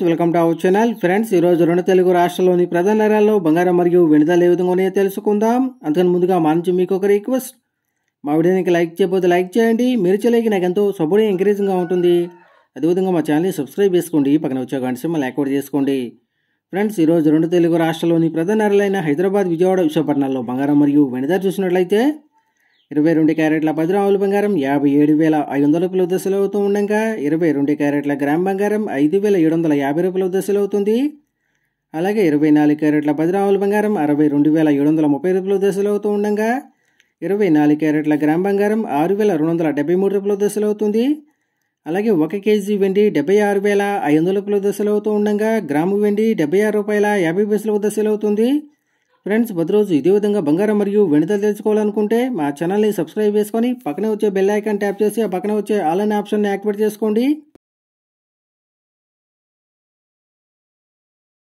friends welcome to our channel friends ఈరోజు రెండు తెలుగు రాష్ట్రాల్లోని ప్రధాన నగరాల్లో బంగారం మరియు వెనుదల ఏ విధంగా తెలుసుకుందాం అంతకు ముందుగా మా నుంచి మీకు ఒక రిక్వెస్ట్ మా వీడియోనికి లైక్ చేయకపోతే లైక్ చేయండి మీరు చేయలేక నాకు ఎంతో సపోర్ట్ ఎంకరేజింగ్గా ఉంటుంది అదేవిధంగా మా ఛానల్ని సబ్స్క్రైబ్ చేసుకోండి పక్కన వచ్చే గంట సిమ్మల్ని యాక్టివేట్ చేసుకోండి ఫ్రెండ్స్ ఈరోజు రెండు తెలుగు రాష్ట్రాల్లోని ప్రధాన నగరాలైన హైదరాబాద్ విజయవాడ విశాఖపట్నంలో బంగారం మరియు వెనుదల చూసినట్లయితే ఇరవై రెండు క్యారెట్ల పది బంగారం యాభై ఏడు వేల ఐదు వందల రూపాయలు దశలు అవుతూ ఉండగా ఇరవై రెండు క్యారెట్ల గ్రామ్ బంగారం ఐదు వేల ఏడు వందల యాభై రూపాయల దశలు అవుతుంది అలాగే ఇరవై నాలుగు క్యారెట్ల పది బంగారం అరవై రెండు వేల ఏడు వందల ముప్పై రూపాయల దశలు అవుతూ ఉండగా ఇరవై నాలుగు క్యారెట్ల గ్రామ్ బంగారం ఆరు వేల రెండు వందల డెబ్బై మూడు రూపాయల దశలు అవుతుంది అలాగే ఒక కేజీ వెండి డెబ్బై ఆరు వేల ఐదు వందల రూపాయల దశలు అవుతూ ఉండగా గ్రాము వెండి డెబ్బై ఆరు రూపాయల యాభై పైసల దశలు అవుతుంది ఫ్రెండ్స్ రోజు ఇదే విధంగా బంగారం మరియు వెనుదలు తెలుసుకోవాలనుకుంటే మా ఛానల్ని సబ్స్క్రైబ్ చేసుకొని పక్కనే వచ్చే బెల్లైకాన్ ట్యాప్ చేసి ఆ పక్కనే వచ్చే ఆల్ అనే ఆప్షన్ని యాక్టివేట్ చేసుకోండి